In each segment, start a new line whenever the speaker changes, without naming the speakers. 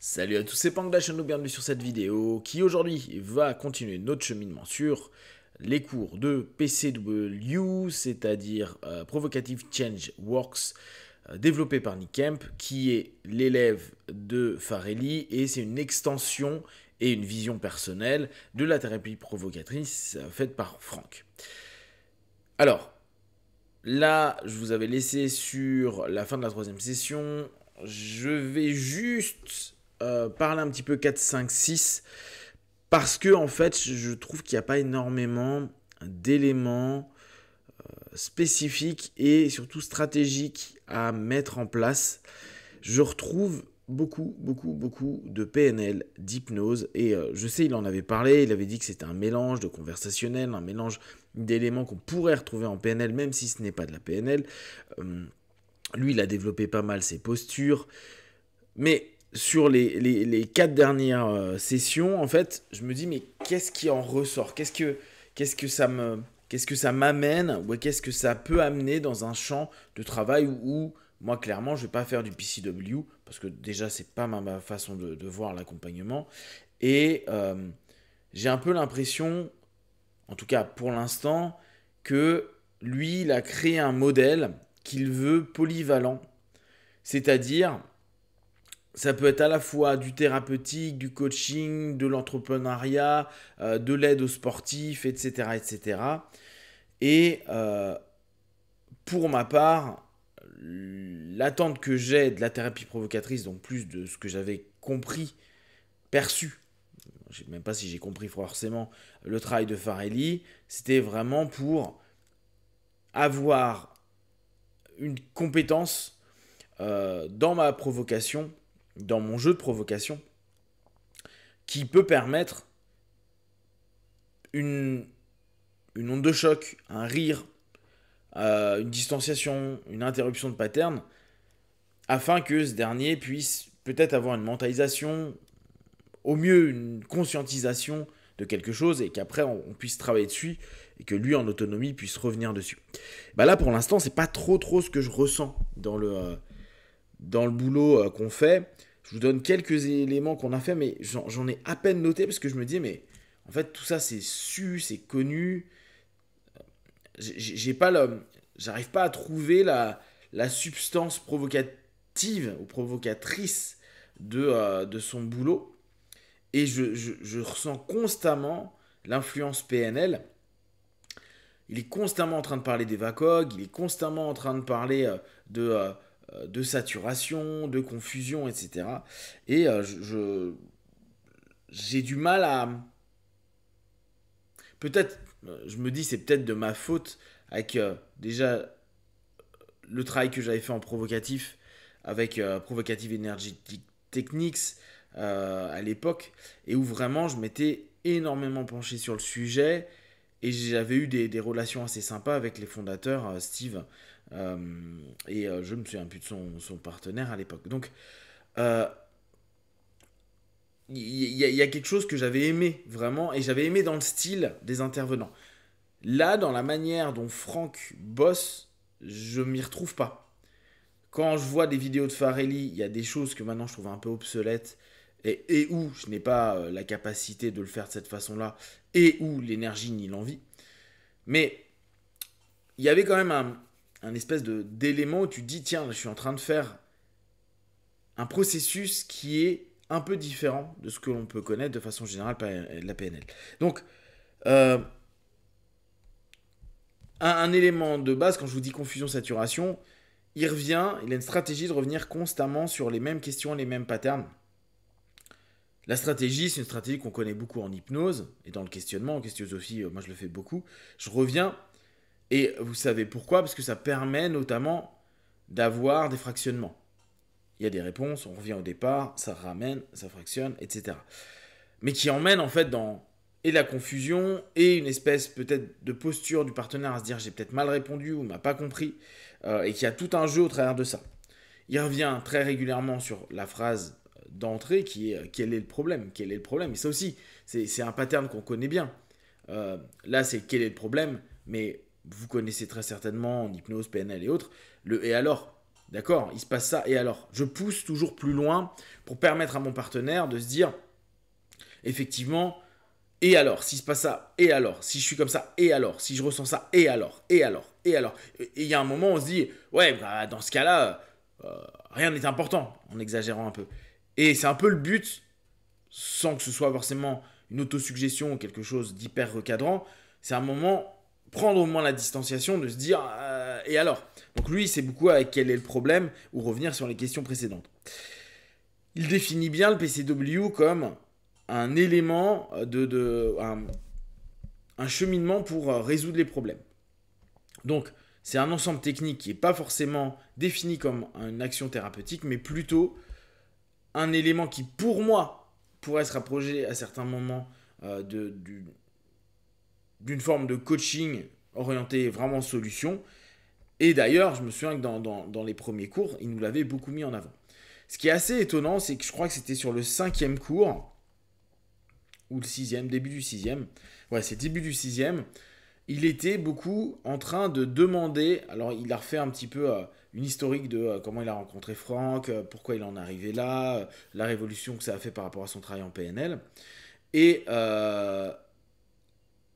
Salut à tous, c'est Panglash et bienvenue sur cette vidéo qui aujourd'hui va continuer notre cheminement sur les cours de PCW, c'est-à-dire euh, Provocative Change Works, euh, développé par Nick Kemp, qui est l'élève de Farelli et c'est une extension et une vision personnelle de la thérapie provocatrice euh, faite par Franck. Alors, là, je vous avais laissé sur la fin de la troisième session. Je vais juste euh, parle parler un petit peu 4, 5, 6 parce que en fait je trouve qu'il n'y a pas énormément d'éléments euh, spécifiques et surtout stratégiques à mettre en place. Je retrouve beaucoup, beaucoup, beaucoup de PNL, d'hypnose. Et euh, je sais, il en avait parlé, il avait dit que c'était un mélange de conversationnel, un mélange d'éléments qu'on pourrait retrouver en PNL, même si ce n'est pas de la PNL. lui, il a développé pas mal ses postures. Mais sur les, quatre dernières euh, sessions, en fait, je me dis, mais qu'est-ce qui en ressort qu'est-ce que, quest que ça que ça m'amène ou qu'est-ce que ça peut amener dans un champ de travail où, moi, clairement, je ne vais pas faire du PCW parce que déjà, ce n'est pas ma, façon de, voir l'accompagnement. Et euh, j'ai un peu l'impression, en tout cas pour l'instant, que lui, il a créé un modèle qu'il veut polyvalent. C'est-à-dire, ça peut être à la fois du thérapeutique, du coaching, de l'entrepreneuriat, euh, de l'aide aux sportifs, etc. etc. Et euh, pour ma part, l'attente que j'ai de la thérapie provocatrice, donc plus de ce que j'avais compris, perçu, je ne sais même pas si j'ai compris forcément le travail de Farelli, c'était vraiment pour avoir une compétence euh, dans ma provocation dans mon jeu de provocation qui peut permettre une, onde de choc, un rire, euh, une distanciation, une interruption de pattern, afin que ce dernier puisse peut-être avoir une mentalisation, au mieux une conscientisation de quelque chose, et qu'après on, puisse travailler dessus, et que lui en autonomie puisse revenir dessus. Bah là pour l'instant c'est pas trop trop ce que je ressens dans le, euh, dans le boulot euh, qu'on fait. Je vous donne quelques éléments qu'on a fait, mais j'en ai à peine noté parce que je me dis, mais en fait, tout ça, c'est su, c'est connu. J'ai pas l'homme. J'arrive pas à trouver la, la substance provocative ou provocatrice de, euh, son boulot. Et je, ressens constamment l'influence PNL. Il est constamment en train de parler des VACOG, il est constamment en train de parler euh, de. Euh, euh, de saturation, de confusion, etc. Et euh, je j'ai du mal à peut-être euh, je me dis c'est peut-être de ma faute avec déjà le travail que j'avais fait en provocatif avec provocative energy techniques à l'époque et où vraiment je m'étais énormément penché sur le sujet et j'avais eu des, relations assez sympas avec les fondateurs Steve euh, et euh, je me souviens plus de son, partenaire à l'époque. Donc, il euh, y, a quelque chose que j'avais aimé vraiment, et j'avais aimé dans le style des intervenants. Là, dans la manière dont Franck bosse, je m'y retrouve pas. Quand je vois des vidéos de Farelli, il y a des choses que maintenant je trouve un peu obsolètes, et, et où je n'ai pas la capacité de le faire de cette façon-là, et où l'énergie ni l'envie. Mais il y avait quand même un, un espèce de d'élément où tu dis tiens, je suis en train de faire un processus qui est un peu différent de ce que l'on peut connaître de façon générale par la PNL. Donc, euh, un, élément de base, quand je vous dis confusion-saturation, il revient, il a une stratégie de revenir constamment sur les mêmes questions, les mêmes patterns. La stratégie, c'est une stratégie qu'on connaît beaucoup en hypnose et dans le questionnement, en questiosophie, euh, moi je le fais beaucoup. Je reviens et vous savez pourquoi Parce que ça permet notamment d'avoir des fractionnements. Il y a des réponses, on revient au départ, ça ramène, ça fractionne, etc. Mais qui emmène en fait dans et la confusion et une espèce peut-être de posture du partenaire à se dire j'ai peut-être mal répondu ou m'a pas compris euh, et qu'il y a tout un jeu au travers de ça. Il revient très régulièrement sur la phrase d'entrée qui est euh, quel est le problème Quel est le problème Et ça aussi, c'est un pattern qu'on connaît bien. Euh, là, c'est quel est le problème Mais vous connaissez très certainement en hypnose, PNL et autres, le et alors. D'accord Il se passe ça et alors Je pousse toujours plus loin pour permettre à mon partenaire de se dire, effectivement, et alors, S'il se passe ça, et alors, si je suis comme ça, et alors, si je ressens ça, et alors, et alors, et alors. Et il y a un moment, on se dit, ouais, bah, dans ce cas-là, euh, euh, rien n'est important, en exagérant un peu. Et c'est un peu le but, sans que ce soit forcément une autosuggestion ou quelque chose d'hyper recadrant, c'est un moment prendre au moins la distanciation, de se dire euh, et alors Donc lui, c'est beaucoup avec quel est le problème ou revenir sur les questions précédentes. Il définit bien le PCW comme un élément de, un, cheminement pour euh, résoudre les problèmes. Donc c'est un ensemble technique qui n'est pas forcément défini comme une action thérapeutique, mais plutôt un élément qui pour moi pourrait se rapprocher à certains moments euh, de, du, d'une forme de coaching orienté vraiment solution. Et d'ailleurs, je me souviens que dans, les premiers cours, il nous l'avait beaucoup mis en avant. Ce qui est assez étonnant, c'est que je crois que c'était sur le cinquième cours, ou le sixième, début du sixième. Ouais, c'est début du sixième. Il était beaucoup en train de demander, alors il a refait un petit peu euh, une historique de euh, comment il a rencontré Franck, euh, pourquoi il en est arrivé là, la révolution que ça a fait par rapport à son travail en PNL. Et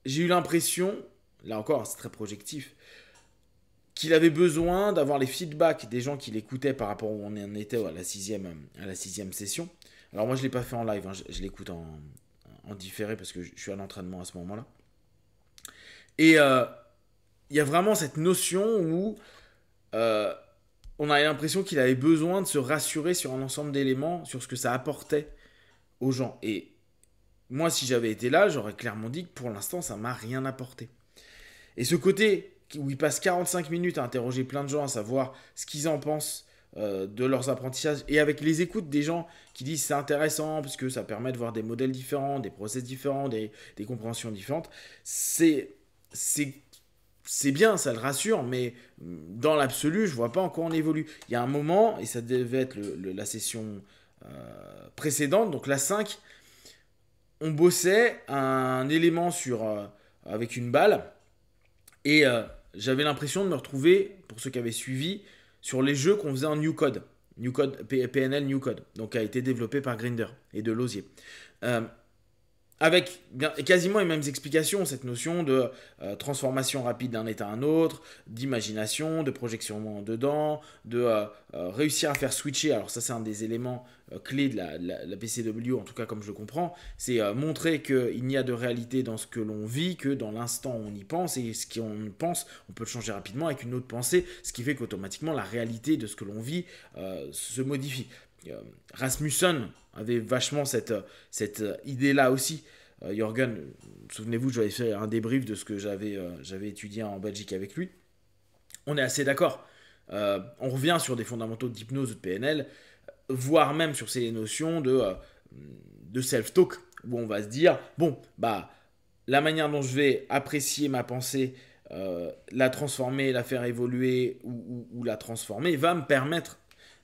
j'ai eu l'impression, là encore, c'est très projectif, qu'il avait besoin d'avoir les feedbacks des gens qui l'écoutaient par rapport à où on en était à la sixième, à la sixième session. Alors moi, je ne l'ai pas fait en live, hein, je, l'écoute en, en, différé parce que je, suis à l'entraînement à ce moment-là. Et euh, il y a vraiment cette notion où euh, on a l'impression qu'il avait besoin de se rassurer sur un ensemble d'éléments, sur ce que ça apportait aux gens. Et moi, si j'avais été là, j'aurais clairement dit que pour l'instant, ça m'a rien apporté. Et ce côté où il passe 45 minutes à interroger plein de gens, à savoir ce qu'ils en pensent euh, de leurs apprentissages, et avec les écoutes des gens qui disent c'est intéressant parce que ça permet de voir des modèles différents, des process différents, des, des compréhensions différentes, c'est bien, ça le rassure, mais dans l'absolu, je vois pas en quoi on évolue. Il y a un moment, et ça devait être la session euh, précédente, donc la 5, on bossait un élément sur, euh, avec une balle. Et euh, j'avais l'impression de me retrouver, pour ceux qui avaient suivi, sur les jeux qu'on faisait en New Code. New Code, PNL New Code. Donc, a été développé par Grinder et de Lozier. Euh, avec quasiment les mêmes explications, cette notion de euh, transformation rapide d'un état à un autre, d'imagination, de projection dedans, de euh, euh, réussir à faire switcher. Alors ça c'est un des éléments clés de la, la, PCW, en tout cas comme je le comprends, c'est montrer qu'il n'y a de réalité dans ce que l'on vit que dans l'instant on y pense, et ce qu'on pense, on peut le changer rapidement avec une autre pensée, ce qui fait qu'automatiquement la réalité de ce que l'on vit se modifie. Euh, Rasmussen avait vachement cette, euh, cette euh, idée-là aussi. Jorgen, souvenez-vous, j'avais fait un débrief de ce que j'avais j'avais étudié en Belgique avec lui. On est assez d'accord. on revient sur des fondamentaux d'hypnose de PNL, voire même sur ces notions de, de self-talk, où on va se dire, bon, bah, la manière dont je vais apprécier ma pensée, la transformer, la faire évoluer ou, la transformer, va me permettre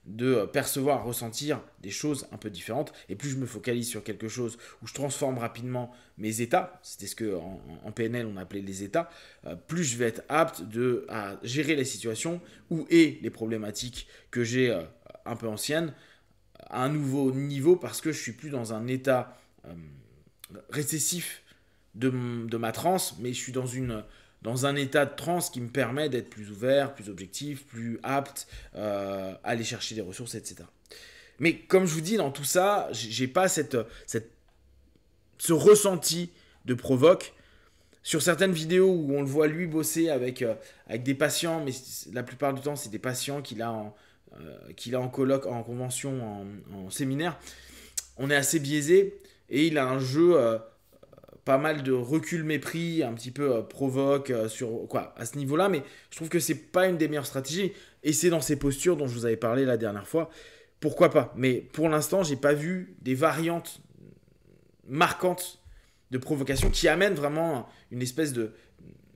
de euh, percevoir, ressentir des choses un peu différentes. Et plus je me focalise sur quelque chose où je transforme rapidement mes états, c'était ce que en, PNL on appelait les états, euh, plus je vais être apte de, à gérer les situations ou et les problématiques que j'ai euh, un peu anciennes à un nouveau niveau parce que je suis plus dans un état récessif de, ma transe, mais je suis dans une dans un état de transe qui me permet d'être plus ouvert, plus objectif, plus apte euh, à aller chercher des ressources, etc. Mais comme je vous dis, dans tout ça, j'ai pas cette, ce ressenti de provoque. Sur certaines vidéos où on le voit lui bosser avec, euh, avec des patients, mais la plupart du temps, c'est des patients qu'il a, en, euh, a en colloque, en convention, en, en séminaire, on est assez biaisé et il a un jeu pas mal de recul mépris, un petit peu euh, provoque euh, sur quoi à ce niveau-là, mais je trouve que c'est pas une des meilleures stratégies. Et c'est dans ces postures dont je vous avais parlé la dernière fois. Pourquoi pas Mais pour l'instant, j'ai pas vu des variantes marquantes de provocation qui amènent vraiment une espèce de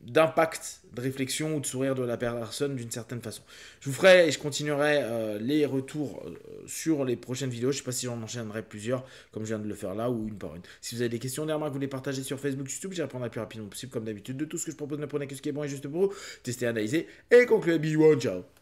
d'impact, de réflexion ou de sourire de la personne d'une certaine façon. Je vous ferai et je continuerai euh, les retours euh, sur les prochaines vidéos. Je ne sais pas si j'en enchaînerai plusieurs comme je viens de le faire là ou une par une. Si vous avez des questions, des remarques, vous les partagez sur Facebook, YouTube, j'y répondrai le plus rapidement possible comme d'habitude de tout ce que je propose. Ne prenez que ce qui est bon et juste pour vous. Testez, analysez et concluez. Be ciao